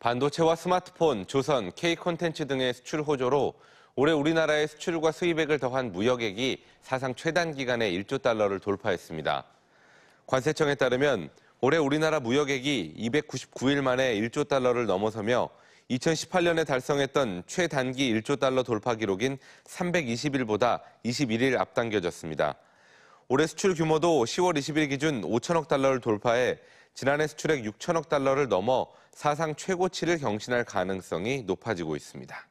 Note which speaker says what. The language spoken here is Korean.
Speaker 1: 반도체와 스마트폰, 조선, K 콘텐츠 등의 수출 호조로 올해 우리나라의 수출과 수입액을 더한 무역액이 사상 최단 기간에 1조 달러를 돌파했습니다. 관세청에 따르면 올해 우리나라 무역액이 299일 만에 1조 달러를 넘어서며 2018년에 달성했던 최단기 1조 달러 돌파 기록인 320일보다 21일 앞당겨졌습니다. 올해 수출 규모도 10월 20일 기준 5천억 달러를 돌파해 지난해 수출액 6천억 달러를 넘어 사상 최고치를 경신할 가능성이 높아지고 있습니다.